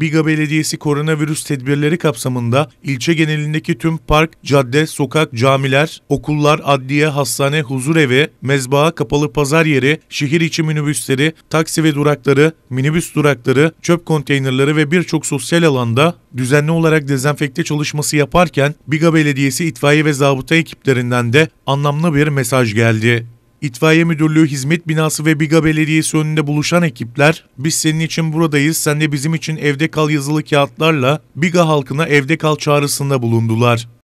Biga Belediyesi koronavirüs tedbirleri kapsamında ilçe genelindeki tüm park, cadde, sokak, camiler, okullar, adliye, hastane, huzurevi, mezbaa, kapalı pazar yeri, şehir içi minibüsleri, taksi ve durakları, minibüs durakları, çöp konteynerları ve birçok sosyal alanda düzenli olarak dezenfekte çalışması yaparken Biga Belediyesi itfaiye ve zabıta ekiplerinden de anlamlı bir mesaj geldi. İtfaiye Müdürlüğü Hizmet Binası ve Biga Belediyesi önünde buluşan ekipler, biz senin için buradayız, sen de bizim için evde kal yazılı kağıtlarla Biga halkına evde kal çağrısında bulundular.